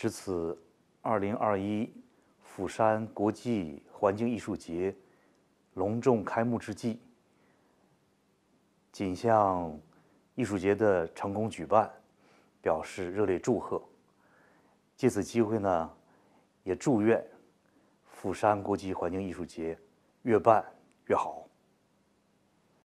值此，二零二一釜山国际环境艺术节隆重开幕之际，谨向艺术节的成功举办表示热烈祝贺。借此机会呢，也祝愿釜山国际环境艺术节越办越好。